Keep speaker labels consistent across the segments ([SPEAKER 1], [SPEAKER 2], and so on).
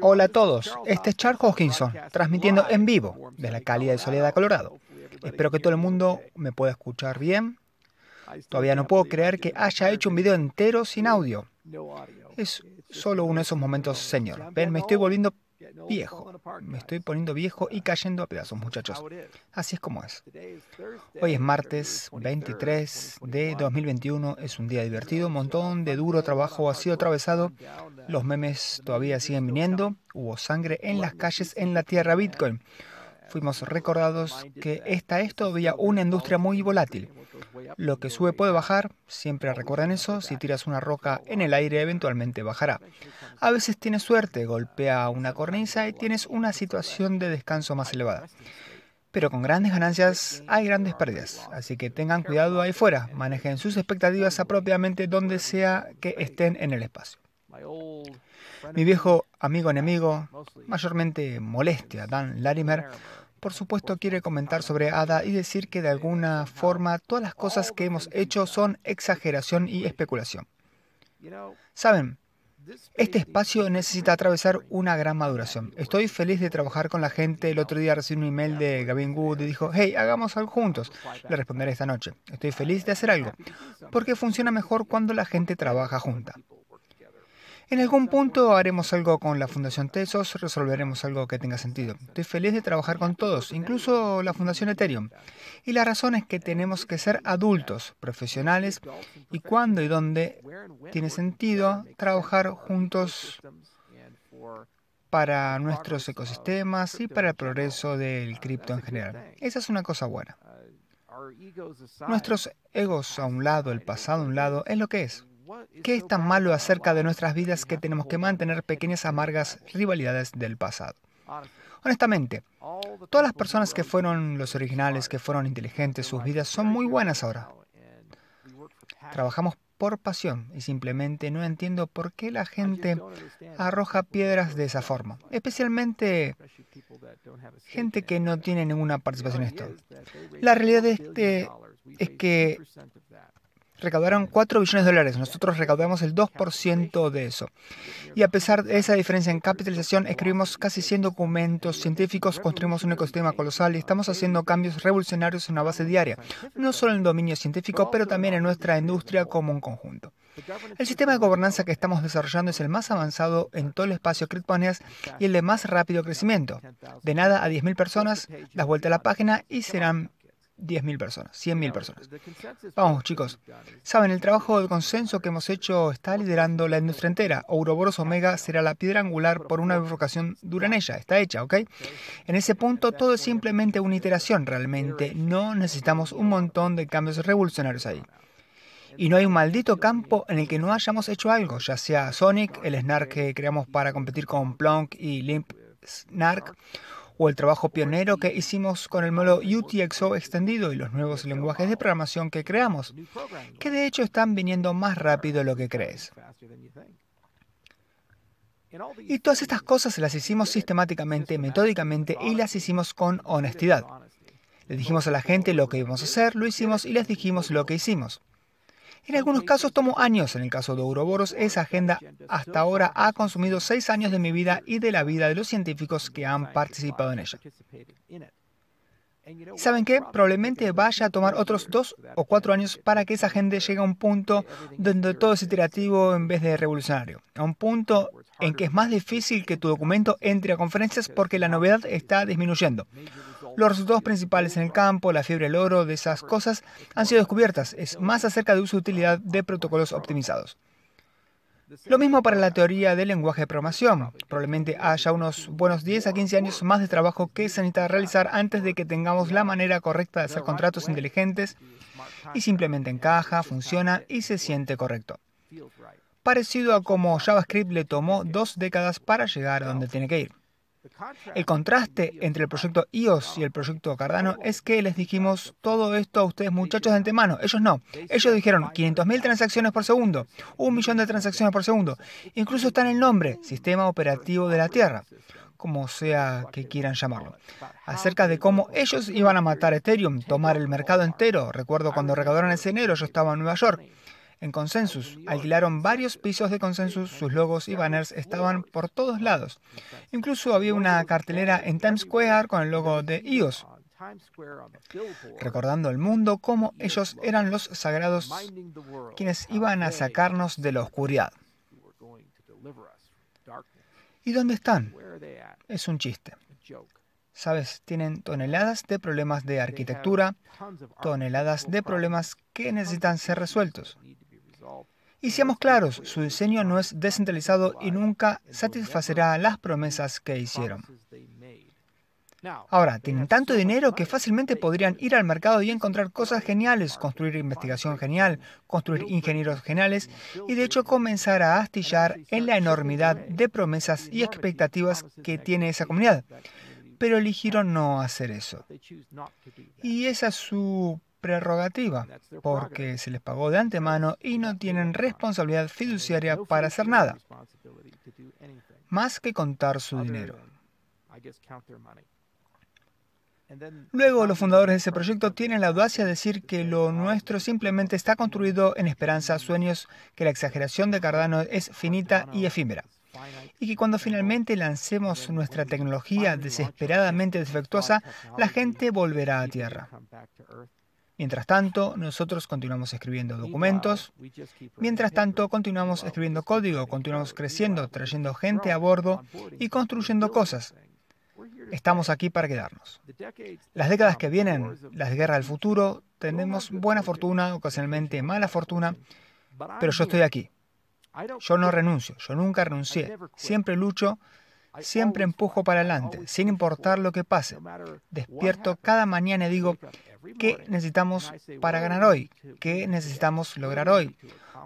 [SPEAKER 1] Hola a todos, este es Charles Hoskinson, transmitiendo en vivo de la cálida de Soledad, Colorado. Espero que todo el mundo me pueda escuchar bien. Todavía no puedo creer que haya hecho un video entero sin audio. Es solo uno de esos momentos, señor. Ven, me estoy volviendo viejo. Me estoy poniendo viejo y cayendo a pedazos, muchachos. Así es como es. Hoy es martes 23 de 2021. Es un día divertido. Un montón de duro trabajo ha sido atravesado. Los memes todavía siguen viniendo. Hubo sangre en las calles en la tierra Bitcoin fuimos recordados que uh, esta es todavía una industria muy volátil. Lo que sube puede bajar, siempre recuerden eso, si tiras una roca en el aire eventualmente bajará. A veces tienes suerte, golpea una cornisa y tienes una situación de descanso más elevada. Pero con grandes ganancias hay grandes pérdidas, así que tengan cuidado ahí fuera, manejen sus expectativas apropiadamente donde sea que estén en el espacio. Mi viejo amigo enemigo, mayormente molestia, Dan Larimer, por supuesto quiere comentar sobre Ada y decir que de alguna forma todas las cosas que hemos hecho son exageración y especulación. Saben, este espacio necesita atravesar una gran maduración. Estoy feliz de trabajar con la gente. El otro día recibí un email de Gavin Wood y dijo, hey, hagamos algo juntos. Le responderé esta noche. Estoy feliz de hacer algo, porque funciona mejor cuando la gente trabaja junta. En algún punto haremos algo con la Fundación Tesos, resolveremos algo que tenga sentido. Estoy feliz de trabajar con todos, incluso la Fundación Ethereum. Y la razón es que tenemos que ser adultos, profesionales, y cuándo y dónde tiene sentido trabajar juntos para nuestros ecosistemas y para el progreso del cripto en general. Esa es una cosa buena. Nuestros egos a un lado, el pasado a un lado, es lo que es. ¿Qué es tan malo acerca de nuestras vidas que tenemos que mantener pequeñas amargas rivalidades del pasado? Honestamente, todas las personas que fueron los originales, que fueron inteligentes, sus vidas son muy buenas ahora. Trabajamos por pasión y simplemente no entiendo por qué la gente arroja piedras de esa forma, especialmente gente que no tiene ninguna participación en esto. La realidad es que, es que recaudaron 4 billones de dólares, nosotros recaudamos el 2% de eso. Y a pesar de esa diferencia en capitalización, escribimos casi 100 documentos científicos, construimos un ecosistema colosal y estamos haciendo cambios revolucionarios en una base diaria, no solo en el dominio científico, pero también en nuestra industria como un conjunto. El sistema de gobernanza que estamos desarrollando es el más avanzado en todo el espacio CryptoNews y el de más rápido crecimiento. De nada a 10.000 personas, las vuelta a la página y serán 10.000 personas, 100.000 personas. Vamos, chicos. Saben, el trabajo de consenso que hemos hecho está liderando la industria entera. Ouroboros Omega será la piedra angular por una bifurcación dura en ella. Está hecha, ¿ok? En ese punto todo es simplemente una iteración realmente. No necesitamos un montón de cambios revolucionarios ahí. Y no hay un maldito campo en el que no hayamos hecho algo, ya sea Sonic, el Snark que creamos para competir con Plonk y Limp Snark, o el trabajo pionero que hicimos con el modelo UTXO extendido y los nuevos lenguajes de programación que creamos, que de hecho están viniendo más rápido de lo que crees. Y todas estas cosas las hicimos sistemáticamente, metódicamente y las hicimos con honestidad. Les dijimos a la gente lo que íbamos a hacer, lo hicimos y les dijimos lo que hicimos. En algunos casos tomo años. En el caso de Ouroboros, esa agenda hasta ahora ha consumido seis años de mi vida y de la vida de los científicos que han participado en ella. ¿Saben qué? Probablemente vaya a tomar otros dos o cuatro años para que esa agenda llegue a un punto donde todo es iterativo en vez de revolucionario, a un punto en que es más difícil que tu documento entre a conferencias porque la novedad está disminuyendo. Los resultados principales en el campo, la fiebre el oro, de esas cosas, han sido descubiertas. Es más acerca de uso y utilidad de protocolos optimizados. Lo mismo para la teoría del lenguaje de programación. Probablemente haya unos buenos 10 a 15 años más de trabajo que se necesita realizar antes de que tengamos la manera correcta de hacer contratos inteligentes y simplemente encaja, funciona y se siente correcto parecido a como JavaScript le tomó dos décadas para llegar a donde tiene que ir. El contraste entre el proyecto IOS e y el proyecto Cardano es que les dijimos todo esto a ustedes muchachos de antemano. Ellos no. Ellos dijeron 500.000 transacciones por segundo, un millón de transacciones por segundo. Incluso está en el nombre, Sistema Operativo de la Tierra, como sea que quieran llamarlo. Acerca de cómo ellos iban a matar Ethereum, tomar el mercado entero. Recuerdo cuando recaudaron ese enero, yo estaba en Nueva York en Consensus. Alquilaron varios pisos de Consensus, sus logos y banners estaban por todos lados. Incluso había una cartelera en Times Square con el logo de Eos, recordando al mundo cómo ellos eran los sagrados quienes iban a sacarnos de la oscuridad. ¿Y dónde están? Es un chiste. Sabes, tienen toneladas de problemas de arquitectura, toneladas de problemas que necesitan ser resueltos. Y seamos claros, su diseño no es descentralizado y nunca satisfacerá las promesas que hicieron. Ahora, tienen tanto dinero que fácilmente podrían ir al mercado y encontrar cosas geniales, construir investigación genial, construir ingenieros geniales y de hecho comenzar a astillar en la enormidad de promesas y expectativas que tiene esa comunidad. Pero eligieron no hacer eso. Y esa es su prerrogativa, porque se les pagó de antemano y no tienen responsabilidad fiduciaria para hacer nada, más que contar su dinero. Luego, los fundadores de ese proyecto tienen la audacia de decir que lo nuestro simplemente está construido en esperanza, sueños, que la exageración de Cardano es finita y efímera. Y que cuando finalmente lancemos nuestra tecnología desesperadamente defectuosa, la gente volverá a Tierra. Mientras tanto, nosotros continuamos escribiendo documentos. Mientras tanto, continuamos escribiendo código, continuamos creciendo, trayendo gente a bordo y construyendo cosas. Estamos aquí para quedarnos. Las décadas que vienen, las guerras del futuro, tenemos buena fortuna, ocasionalmente mala fortuna, pero yo estoy aquí. Yo no renuncio, yo nunca renuncié, siempre lucho, siempre empujo para adelante, sin importar lo que pase. Despierto cada mañana y digo, ¿Qué necesitamos para ganar hoy? ¿Qué necesitamos lograr hoy?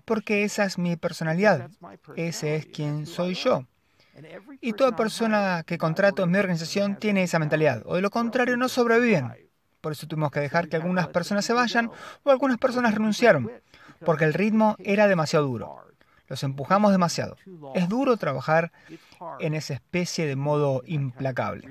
[SPEAKER 1] Porque esa es mi personalidad. Ese es quien soy yo. Y toda persona que contrato en mi organización tiene esa mentalidad. O de lo contrario, no sobreviven. Por eso tuvimos que dejar que algunas personas se vayan o algunas personas renunciaron. Porque el ritmo era demasiado duro. Los empujamos demasiado. Es duro trabajar en esa especie de modo implacable.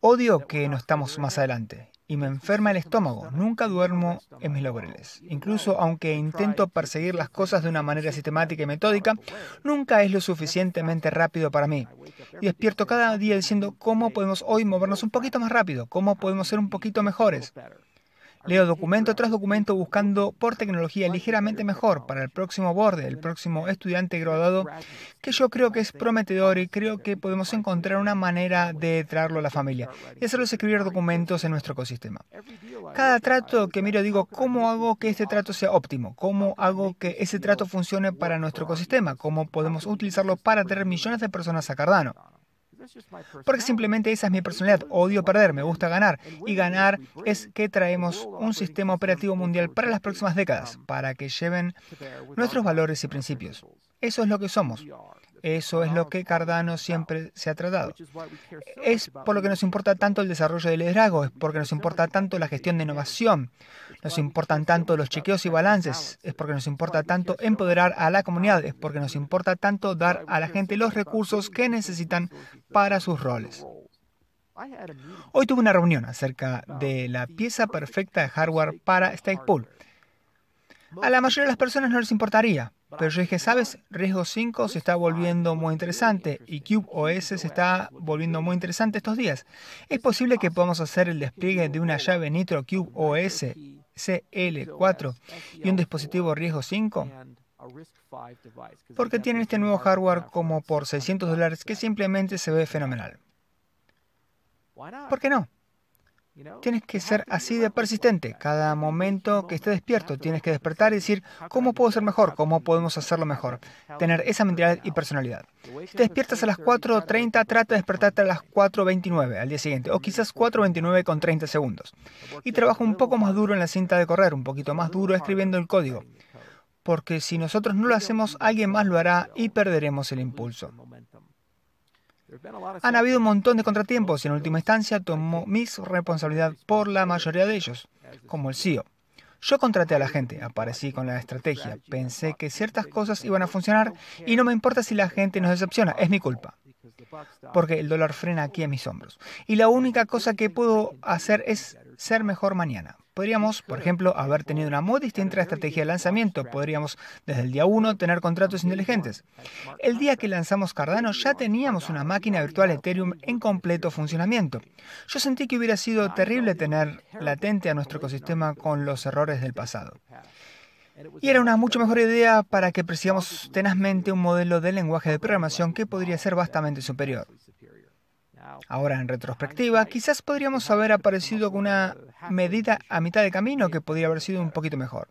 [SPEAKER 1] Odio que no estamos más adelante y me enferma el estómago. Nunca duermo en mis laureles. Incluso aunque intento perseguir las cosas de una manera sistemática y metódica, nunca es lo suficientemente rápido para mí. Y despierto cada día diciendo cómo podemos hoy movernos un poquito más rápido, cómo podemos ser un poquito mejores. Leo documento tras documento buscando por tecnología ligeramente mejor para el próximo borde, el próximo estudiante graduado, que yo creo que es prometedor y creo que podemos encontrar una manera de traerlo a la familia y hacerlos escribir documentos en nuestro ecosistema. Cada trato que miro digo, ¿cómo hago que este trato sea óptimo? ¿Cómo hago que ese trato funcione para nuestro ecosistema? ¿Cómo podemos utilizarlo para traer millones de personas a Cardano? Porque simplemente esa es mi personalidad. Odio perder, me gusta ganar. Y ganar es que traemos un sistema operativo mundial para las próximas décadas, um, para que lleven nuestros valores y principios. Eso es lo que somos. Eso es lo que Cardano siempre se ha tratado. Es por lo que nos importa tanto el desarrollo del liderazgo, es porque nos importa tanto la gestión de innovación, nos importan tanto los chequeos y balances, es porque nos importa tanto empoderar a la comunidad, es porque nos importa tanto dar a la gente los recursos que necesitan para sus roles. Hoy tuve una reunión acerca de la pieza perfecta de hardware para Stakepool. A la mayoría de las personas no les importaría, pero yo dije, ¿sabes? Riesgo 5 se está volviendo muy interesante y Cube OS se está volviendo muy interesante estos días. Es posible que podamos hacer el despliegue de una llave Nitro Cube OS CL4 y un dispositivo riesgo 5 porque tienen este nuevo hardware como por 600 dólares que simplemente se ve fenomenal. ¿Por qué no? Tienes que ser así de persistente. Cada momento que esté despierto, tienes que despertar y decir, ¿cómo puedo ser mejor? ¿Cómo podemos hacerlo mejor? Tener esa mentalidad y personalidad. Si te despiertas a las 4.30, trata de despertarte a las 4.29 al día siguiente, o quizás 4.29 con 30 segundos. Y trabaja un poco más duro en la cinta de correr, un poquito más duro escribiendo el código. Porque si nosotros no lo hacemos, alguien más lo hará y perderemos el impulso. Han habido un montón de contratiempos y en última instancia tomó mi responsabilidad por la mayoría de ellos, como el CEO. Yo contraté a la gente, aparecí con la estrategia, pensé que ciertas cosas iban a funcionar y no me importa si la gente nos decepciona, es mi culpa. Porque el dólar frena aquí en mis hombros. Y la única cosa que puedo hacer es ser mejor mañana. Podríamos, por ejemplo, haber tenido una muy distinta estrategia de lanzamiento. Podríamos, desde el día 1, tener contratos inteligentes. El día que lanzamos Cardano ya teníamos una máquina virtual Ethereum en completo funcionamiento. Yo sentí que hubiera sido terrible tener latente a nuestro ecosistema con los errores del pasado. Y era una mucho mejor idea para que persigamos tenazmente un modelo de lenguaje de programación que podría ser bastante superior. Ahora, en retrospectiva, quizás podríamos haber aparecido con una medida a mitad de camino que podría haber sido un poquito mejor.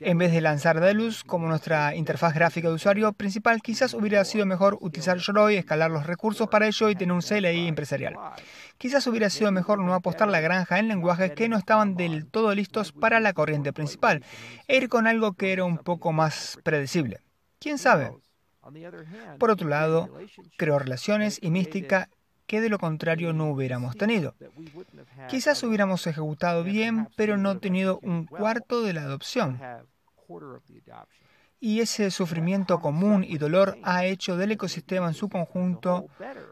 [SPEAKER 1] En vez de lanzar Deluxe como nuestra interfaz gráfica de usuario principal, quizás hubiera sido mejor utilizar y escalar los recursos para ello y tener un CLI empresarial. Quizás hubiera sido mejor no apostar la granja en lenguajes que no estaban del todo listos para la corriente principal, e ir con algo que era un poco más predecible. ¿Quién sabe? Por otro lado, creó relaciones y mística que de lo contrario no hubiéramos tenido. Quizás hubiéramos ejecutado bien, pero no tenido un cuarto de la adopción. Y ese sufrimiento común y dolor ha hecho del ecosistema en su conjunto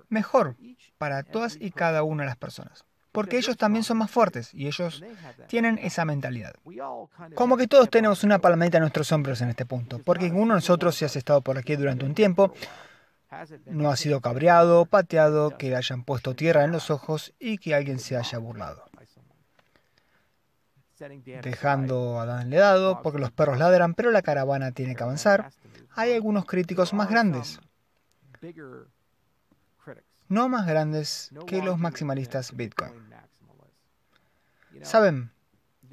[SPEAKER 1] mejor para todas y cada una de las personas porque ellos también son más fuertes y ellos tienen esa mentalidad. Como que todos tenemos una palmadita en nuestros hombros en este punto, porque ninguno de nosotros, si has estado por aquí durante un tiempo, no ha sido cabreado, pateado, que le hayan puesto tierra en los ojos y que alguien se haya burlado. Dejando a le dado porque los perros ladran, pero la caravana tiene que avanzar, hay algunos críticos más grandes. No más grandes que los maximalistas Bitcoin. Saben,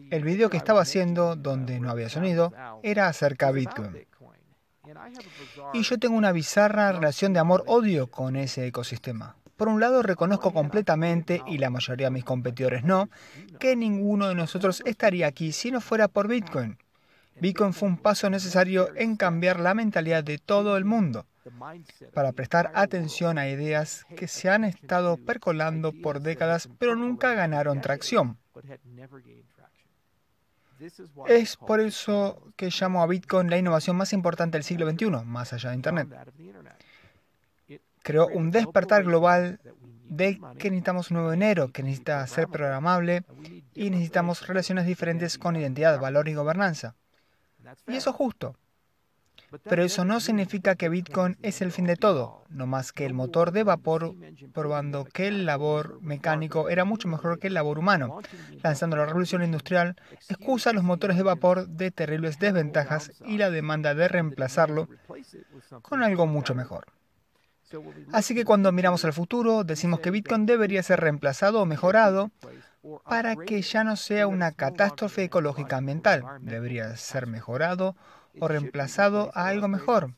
[SPEAKER 1] el video que estaba haciendo, donde no había sonido, era acerca de Bitcoin. Y yo tengo una bizarra relación de amor-odio con ese ecosistema. Por un lado, reconozco completamente, y la mayoría de mis competidores no, que ninguno de nosotros estaría aquí si no fuera por Bitcoin. Bitcoin fue un paso necesario en cambiar la mentalidad de todo el mundo para prestar atención a ideas que se han estado percolando por décadas pero nunca ganaron tracción. Es por eso que llamo a Bitcoin la innovación más importante del siglo XXI, más allá de Internet. Creó un despertar global de que necesitamos un nuevo dinero, que necesita ser programable y necesitamos relaciones diferentes con identidad, valor y gobernanza. Y eso es justo. Pero eso no significa que Bitcoin es el fin de todo, no más que el motor de vapor probando que el labor mecánico era mucho mejor que el labor humano, lanzando la revolución industrial, excusa a los motores de vapor de terribles desventajas y la demanda de reemplazarlo con algo mucho mejor. Así que cuando miramos al futuro, decimos que Bitcoin debería ser reemplazado o mejorado para que ya no sea una catástrofe ecológica ambiental. Debería ser mejorado o reemplazado a algo mejor,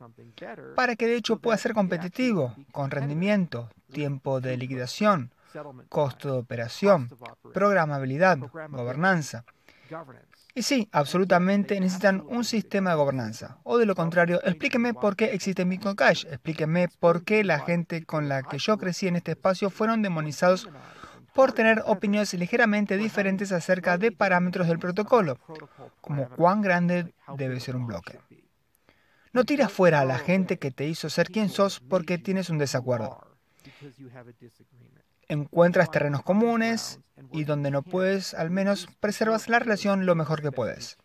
[SPEAKER 1] para que de hecho pueda ser competitivo, con rendimiento, tiempo de liquidación, costo de operación, programabilidad, gobernanza. Y sí, absolutamente necesitan un sistema de gobernanza. O de lo contrario, explíqueme por qué existe Bitcoin Cash. Explíqueme por qué la gente con la que yo crecí en este espacio fueron demonizados por tener opiniones ligeramente diferentes acerca de parámetros del protocolo, como cuán grande debe ser un bloque. No tiras fuera a la gente que te hizo ser quien sos porque tienes un desacuerdo. Encuentras terrenos comunes y donde no puedes, al menos preservas la relación lo mejor que puedes.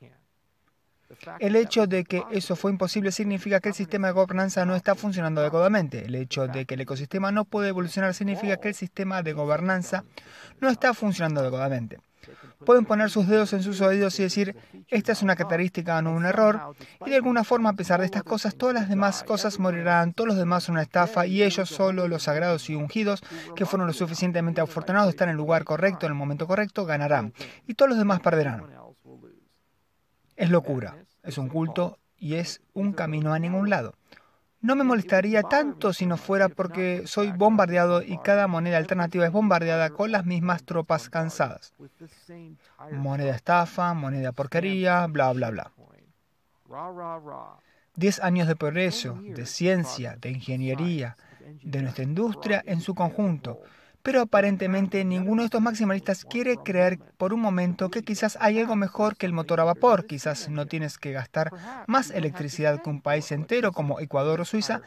[SPEAKER 1] El hecho de que eso fue imposible significa que el sistema de gobernanza no está funcionando adecuadamente. El hecho de que el ecosistema no puede evolucionar significa que el sistema de gobernanza no está funcionando adecuadamente. Pueden poner sus dedos en sus oídos y decir, esta es una característica, no un error, y de alguna forma, a pesar de estas cosas, todas las demás cosas morirán, todos los demás son una estafa, y ellos solo, los sagrados y ungidos, que fueron lo suficientemente afortunados de estar en el lugar correcto, en el momento correcto, ganarán, y todos los demás perderán. Es locura, es un culto y es un camino a ningún lado. No me molestaría tanto si no fuera porque soy bombardeado y cada moneda alternativa es bombardeada con las mismas tropas cansadas. Moneda estafa, moneda porquería, bla, bla, bla. Diez años de progreso, de ciencia, de ingeniería, de nuestra industria en su conjunto, pero aparentemente ninguno de estos maximalistas quiere creer por un momento que quizás hay algo mejor que el motor a vapor, quizás no tienes que gastar más electricidad que un país entero como Ecuador o Suiza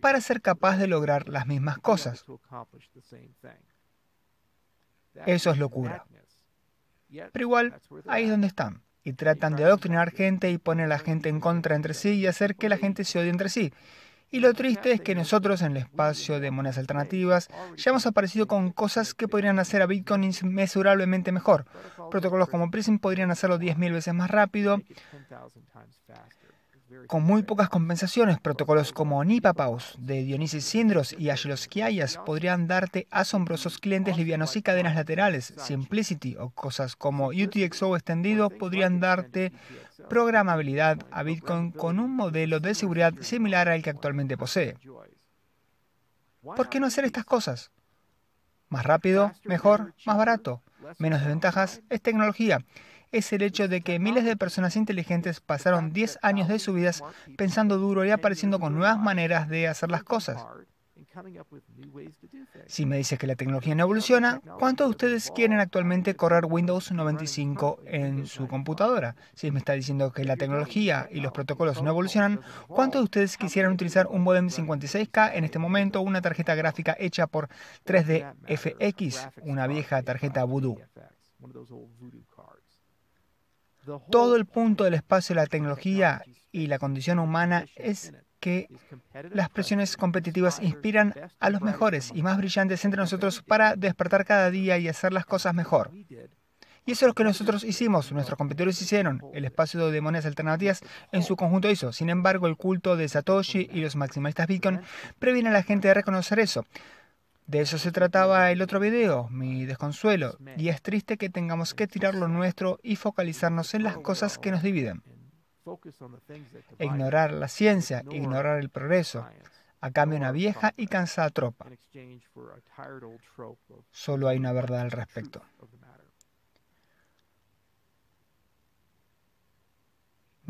[SPEAKER 1] para ser capaz de lograr las mismas cosas.
[SPEAKER 2] Eso es locura.
[SPEAKER 1] Pero igual, ahí es donde están. Y tratan de adoctrinar gente y poner a la gente en contra entre sí y hacer que la gente se odie entre sí. Y lo triste es que nosotros en el espacio de monedas alternativas ya hemos aparecido con cosas que podrían hacer a Bitcoin inmesurablemente mejor. Protocolos como Prism podrían hacerlo 10.000 veces más rápido con muy pocas compensaciones, protocolos como Nipapaus de Dionisis Sindros y Kiayas podrían darte asombrosos clientes livianos y cadenas laterales. Simplicity o cosas como UTXO extendido podrían darte programabilidad a Bitcoin con un modelo de seguridad similar al que actualmente posee. ¿Por qué no hacer estas cosas? Más rápido, mejor, más barato. Menos desventajas es tecnología es el hecho de que miles de personas inteligentes pasaron 10 años de su vida pensando duro y apareciendo con nuevas maneras de hacer las cosas. Si me dices que la tecnología no evoluciona, ¿cuántos de ustedes quieren actualmente correr Windows 95 en su computadora? Si me está diciendo que la tecnología y los protocolos no evolucionan, ¿cuántos de ustedes quisieran utilizar un modem 56K en este momento una tarjeta gráfica hecha por 3DFX, una vieja tarjeta Voodoo? Todo el punto del espacio de la tecnología y la condición humana es que las presiones competitivas inspiran a los mejores y más brillantes entre nosotros para despertar cada día y hacer las cosas mejor. Y eso es lo que nosotros hicimos, nuestros competidores hicieron, el espacio de demonias alternativas en su conjunto hizo. Sin embargo, el culto de Satoshi y los maximalistas Bitcoin previene a la gente de reconocer eso. De eso se trataba el otro video, mi desconsuelo, y es triste que tengamos que tirar lo nuestro y focalizarnos en las cosas que nos dividen. Ignorar la ciencia, ignorar el progreso, a cambio una vieja y cansada tropa. Solo hay una verdad al respecto.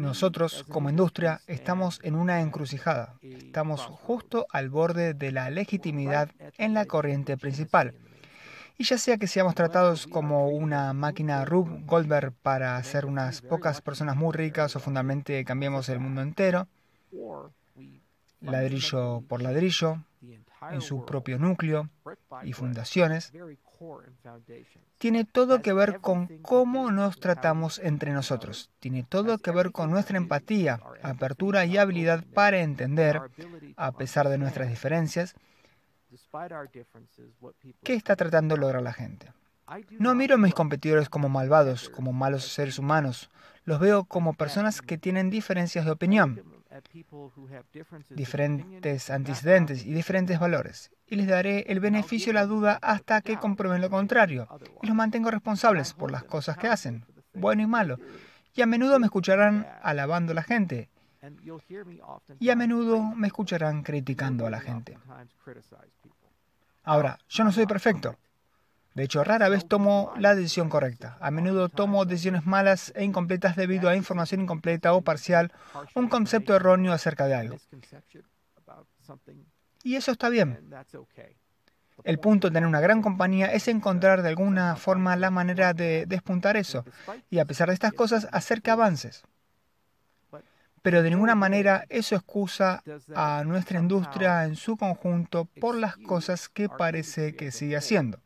[SPEAKER 1] Nosotros, como industria, estamos en una encrucijada. Estamos justo al borde de la legitimidad en la corriente principal. Y ya sea que seamos tratados como una máquina Rub Goldberg para hacer unas pocas personas muy ricas o fundamentalmente cambiemos el mundo entero, ladrillo por ladrillo, en su propio núcleo y fundaciones, tiene todo que ver con cómo nos tratamos entre nosotros. Tiene todo que ver con nuestra empatía, apertura y habilidad para entender, a pesar de nuestras diferencias, qué está tratando de lograr la gente. No miro a mis competidores como malvados, como malos seres humanos. Los veo como personas que tienen diferencias de opinión, diferentes antecedentes y diferentes valores y les daré el beneficio de la duda hasta que comprueben lo contrario. Y los mantengo responsables por las cosas que hacen, bueno y malo. Y a menudo me escucharán alabando a la gente. Y a menudo me escucharán criticando a la gente. Ahora, yo no soy perfecto. De hecho, rara vez tomo la decisión correcta. A menudo tomo decisiones malas e incompletas debido a información incompleta o parcial, un concepto erróneo acerca de algo.
[SPEAKER 2] Y eso está bien.
[SPEAKER 1] El punto de tener una gran compañía es encontrar de alguna forma la manera de despuntar eso y a pesar de estas cosas hacer que avances. Pero de ninguna manera eso excusa a nuestra industria en su conjunto por las cosas que parece que sigue haciendo.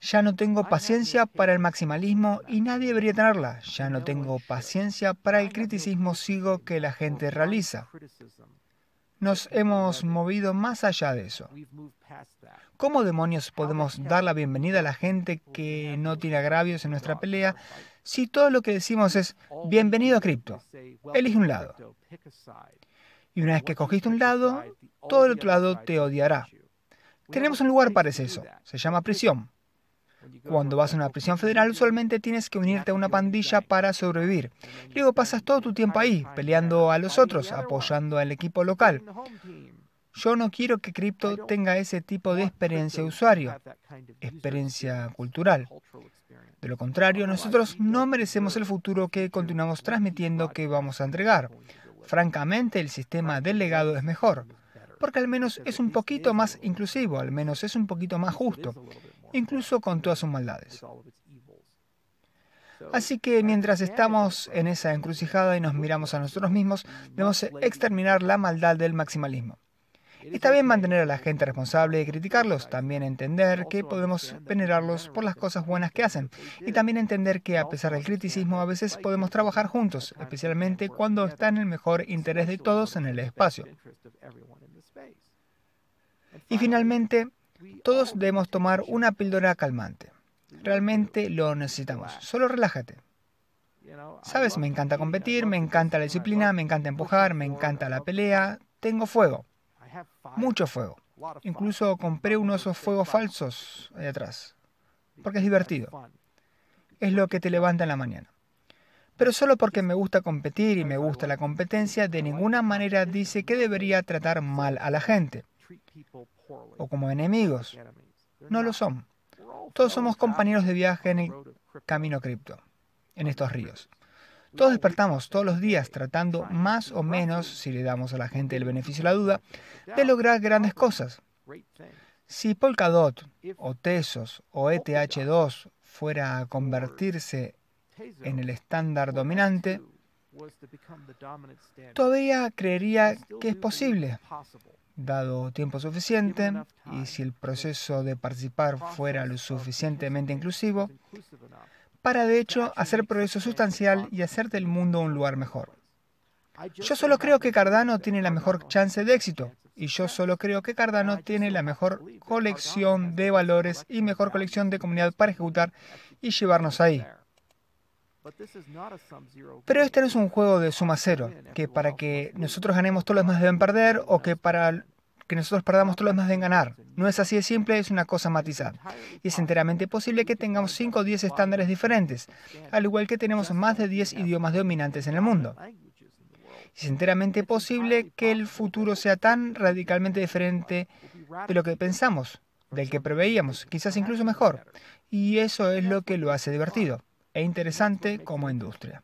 [SPEAKER 1] Ya no tengo paciencia para el maximalismo y nadie debería tenerla. Ya no tengo paciencia para el criticismo ciego que la gente realiza nos hemos movido más allá de eso. ¿Cómo demonios podemos dar la bienvenida a la gente que no tiene agravios en nuestra pelea si todo lo que decimos es bienvenido a cripto? Elige un lado. Y una vez que cogiste un lado, todo el otro lado te odiará. Tenemos un lugar para eso. Se llama prisión. Cuando vas a una prisión federal usualmente tienes que unirte a una pandilla para sobrevivir. Luego pasas todo tu tiempo ahí, peleando a los otros, apoyando al equipo local. Yo no quiero que Crypto tenga ese tipo de experiencia de usuario, experiencia cultural. De lo contrario, nosotros no merecemos el futuro que continuamos transmitiendo que vamos a entregar. Francamente, el sistema delegado es mejor, porque al menos es un poquito más inclusivo, al menos es un poquito más justo incluso con todas sus maldades. Así que mientras estamos en esa encrucijada y nos miramos a nosotros mismos, debemos exterminar la maldad del maximalismo. Está bien mantener a la gente responsable y criticarlos, también entender que podemos venerarlos por las cosas buenas que hacen y también entender que a pesar del criticismo a veces podemos trabajar juntos, especialmente cuando está en el mejor interés de todos en el espacio. Y finalmente, todos debemos tomar una píldora calmante. Realmente lo necesitamos. Solo relájate. Sabes, me encanta competir, me encanta la disciplina, me encanta empujar, me encanta la pelea. Tengo fuego. Mucho fuego. Incluso compré unos fuegos falsos ahí atrás. Porque es divertido. Es lo que te levanta en la mañana. Pero solo porque me gusta competir y me gusta la competencia, de ninguna manera dice que debería tratar mal a la gente o como enemigos. No lo son. Todos somos compañeros de viaje en el camino cripto, en estos ríos. Todos despertamos todos los días tratando más o menos, si le damos a la gente el beneficio de la duda, de lograr grandes cosas. Si Polkadot o Tesos o ETH2 fuera a convertirse en el estándar dominante, todavía creería que es posible, dado tiempo suficiente y si el proceso de participar fuera lo suficientemente inclusivo, para de hecho hacer progreso sustancial y hacer del mundo un lugar mejor. Yo solo creo que Cardano tiene la mejor chance de éxito y yo solo creo que Cardano tiene la mejor colección de valores y mejor colección de comunidad para ejecutar y llevarnos ahí. Pero este no es un juego de suma cero, que para que nosotros ganemos todos los demás deben perder o que para que nosotros perdamos todos los demás deben ganar. No es así de simple, es una cosa matizada. Y es enteramente posible que tengamos 5 o 10 estándares diferentes, al igual que tenemos más de 10 idiomas dominantes en el mundo. es enteramente posible que el futuro sea tan radicalmente diferente de lo que pensamos, del que preveíamos, quizás incluso mejor. Y eso es lo que lo hace divertido e interesante como industria.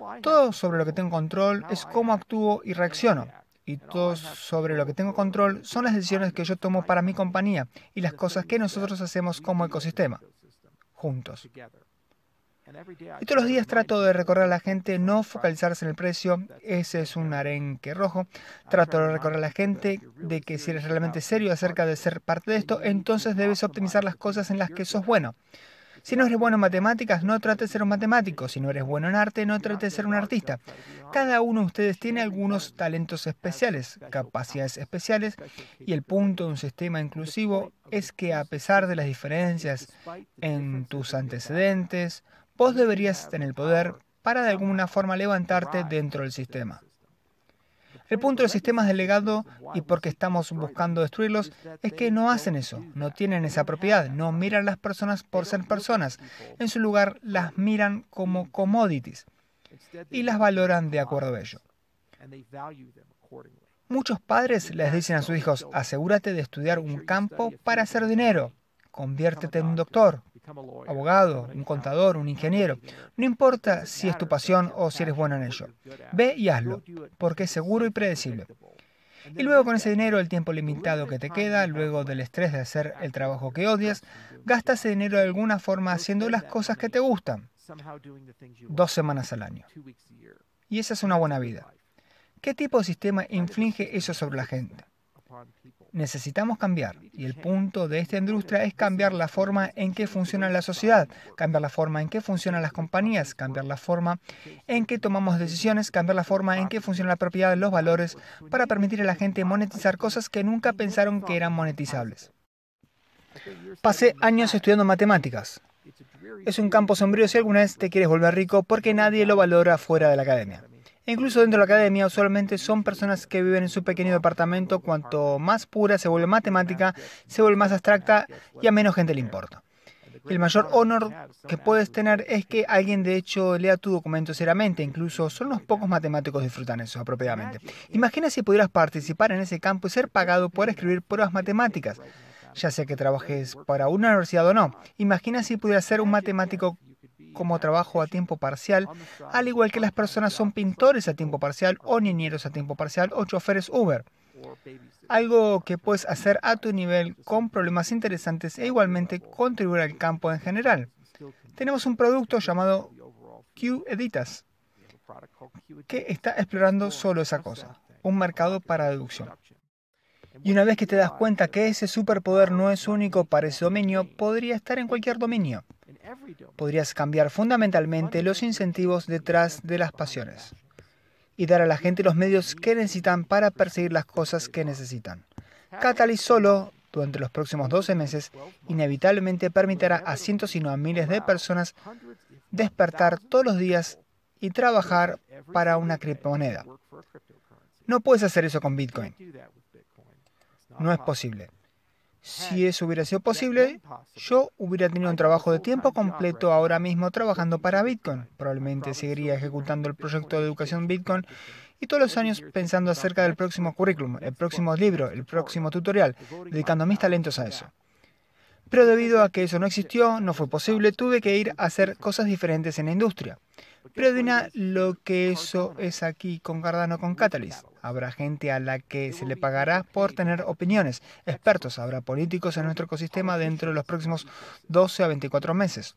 [SPEAKER 1] Oh, todo sobre lo que tengo control es cómo actúo y reacciono. Y todo sobre lo que tengo control son las decisiones que yo tomo para mi compañía y las cosas que nosotros hacemos como ecosistema, juntos. Y todos los días trato de recorrer a la gente, no focalizarse en el precio, ese es un arenque rojo. Trato de recorrer a la gente de que si eres realmente serio acerca de ser parte de esto, entonces debes optimizar las cosas en las que sos bueno. Si no eres bueno en matemáticas, no trates de ser un matemático. Si no eres bueno en arte, no trates de ser un artista. Cada uno de ustedes tiene algunos talentos especiales, capacidades especiales, y el punto de un sistema inclusivo es que a pesar de las diferencias en tus antecedentes, vos deberías tener el poder para de alguna forma levantarte dentro del sistema. El punto de los sistemas delegado legado, y porque estamos buscando destruirlos, es que no hacen eso, no tienen esa propiedad, no miran a las personas por ser personas. En su lugar, las miran como commodities y las valoran de acuerdo a ello. Muchos padres les dicen a sus hijos, asegúrate de estudiar un campo para hacer dinero, conviértete en un doctor, abogado, un contador, un ingeniero. No importa si es tu pasión o si eres bueno en ello. Ve y hazlo, porque es seguro y predecible. Y luego con ese dinero, el tiempo limitado que te queda, luego del estrés de hacer el trabajo que odias, gasta ese dinero de alguna forma haciendo las cosas que te gustan. Dos semanas al año. Y esa es una buena vida. ¿Qué tipo de sistema inflige eso sobre la gente? necesitamos cambiar. Y el punto de esta industria es cambiar la forma en que funciona la sociedad, cambiar la forma en que funcionan las compañías, cambiar la forma en que tomamos decisiones, cambiar la forma en que funciona la propiedad, de los valores, para permitir a la gente monetizar cosas que nunca pensaron que eran monetizables. Pasé años estudiando matemáticas. Es un campo sombrío si alguna vez te quieres volver rico porque nadie lo valora fuera de la academia. E incluso dentro de la academia usualmente son personas que viven en su pequeño departamento. Cuanto más pura se vuelve matemática, se vuelve más abstracta y a menos gente le importa. El mayor honor que puedes tener es que alguien de hecho lea tu documento seriamente, incluso son los pocos matemáticos disfrutan eso apropiadamente. Imagina si pudieras participar en ese campo y ser pagado por escribir pruebas matemáticas, ya sea que trabajes para una universidad o no. Imagina si pudieras ser un matemático como trabajo a tiempo parcial, al igual que las personas son pintores a tiempo parcial o niñeros a tiempo parcial o choferes Uber. Algo que puedes hacer a tu nivel con problemas interesantes e igualmente contribuir al campo en general. Tenemos un producto llamado Q Editas que está explorando solo esa cosa, un mercado para deducción. Y una vez que te das cuenta que ese superpoder no es único para ese dominio, podría estar en cualquier dominio podrías cambiar fundamentalmente los incentivos detrás de las pasiones y dar a la gente los medios que necesitan para perseguir las cosas que necesitan. Catalyst solo durante los próximos 12 meses inevitablemente permitirá a cientos y no a miles de personas despertar todos los días y trabajar para una criptomoneda. No puedes hacer eso con Bitcoin. No es posible. Si eso hubiera sido posible, yo hubiera tenido un trabajo de tiempo completo ahora mismo trabajando para Bitcoin. Probablemente seguiría ejecutando el proyecto de educación Bitcoin y todos los años pensando acerca del próximo currículum, el próximo libro, el próximo tutorial, dedicando mis talentos a eso. Pero debido a que eso no existió, no fue posible, tuve que ir a hacer cosas diferentes en la industria. Pero adivina lo que eso es aquí con Cardano, con Catalyst. Habrá gente a la que se le pagará por tener opiniones, expertos, habrá políticos en nuestro ecosistema dentro de los próximos 12 a 24 meses.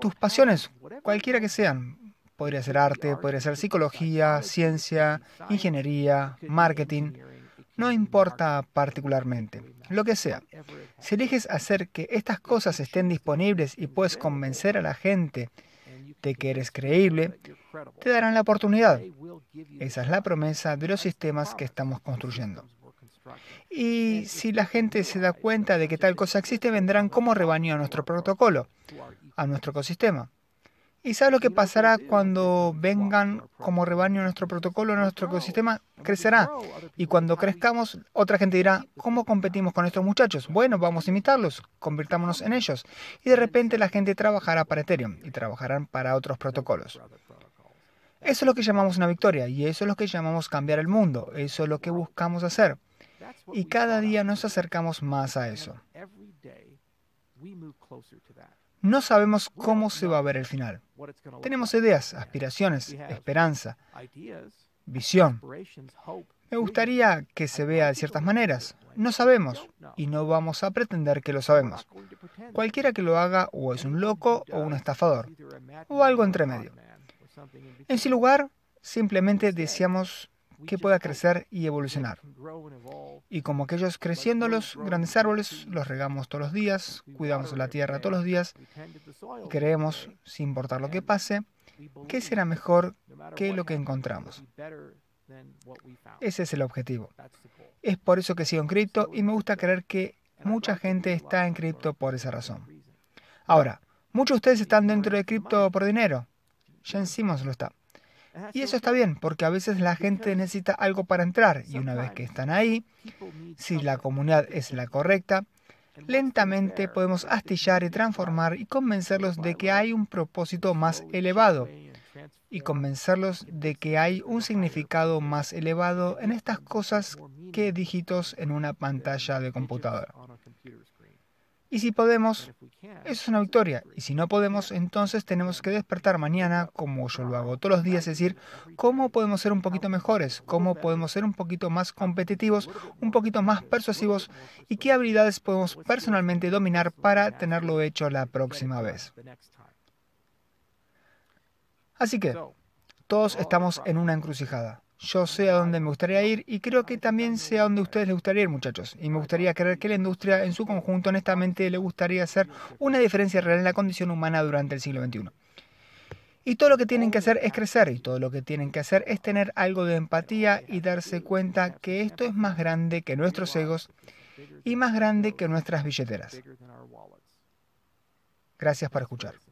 [SPEAKER 1] Tus pasiones, cualquiera que sean, podría ser arte, podría ser psicología, ciencia, ingeniería, marketing, no importa particularmente, lo que sea. Si eliges hacer que estas cosas estén disponibles y puedes convencer a la gente de que eres creíble, te darán la oportunidad. Esa es la promesa de los sistemas que estamos construyendo. Y si la gente se da cuenta de que tal cosa existe, vendrán como rebaño a nuestro protocolo, a nuestro ecosistema. ¿Y sabes lo que pasará cuando vengan como rebaño a nuestro protocolo, a nuestro ecosistema? Crecerá. Y cuando crezcamos, otra gente dirá, ¿cómo competimos con estos muchachos? Bueno, vamos a imitarlos, convirtámonos en ellos. Y de repente la gente trabajará para Ethereum y trabajarán para otros protocolos. Eso es lo que llamamos una victoria y eso es lo que llamamos cambiar el mundo, eso es lo que buscamos hacer. Y cada día nos acercamos más a eso. No sabemos cómo se va a ver el final. Tenemos ideas, aspiraciones, esperanza, visión. Me gustaría que se vea de ciertas maneras. No sabemos y no vamos a pretender que lo sabemos. Cualquiera que lo haga o es un loco o un estafador o algo entre medio. En su lugar, simplemente deseamos que pueda crecer y evolucionar. Y como aquellos creciendo los grandes árboles, los regamos todos los días, cuidamos la tierra todos los días, creemos, sin importar lo que pase, que será mejor que lo que encontramos. Ese es el objetivo. Es por eso que sigo en cripto y me gusta creer que mucha gente está en cripto por esa razón. Ahora, muchos de ustedes están dentro de cripto por dinero. Ya lo está. Ah, y eso está bien, porque a veces la gente necesita algo para entrar y una vez que están ahí, si la comunidad es la correcta, lentamente podemos astillar y transformar y convencerlos de que hay un propósito más elevado y convencerlos de que hay un significado más elevado en estas cosas que dígitos en una pantalla de computadora. Y si podemos, eso es una victoria. Y si no podemos, entonces tenemos que despertar mañana, como yo lo hago todos los días, es decir, cómo podemos ser un poquito mejores, cómo podemos ser un poquito más competitivos, un poquito más persuasivos y qué habilidades podemos personalmente dominar para tenerlo hecho la próxima vez. Así que, todos estamos en una encrucijada yo sé a dónde me gustaría ir y creo que también sé a dónde a ustedes les gustaría ir, muchachos. Y me gustaría creer que la industria en su conjunto, honestamente, le gustaría hacer una diferencia real en la condición humana durante el siglo XXI. Y todo lo que tienen que hacer es crecer y todo lo que tienen que hacer es tener algo de empatía y darse cuenta que esto es más grande que nuestros egos y más grande que nuestras billeteras. Gracias por escuchar.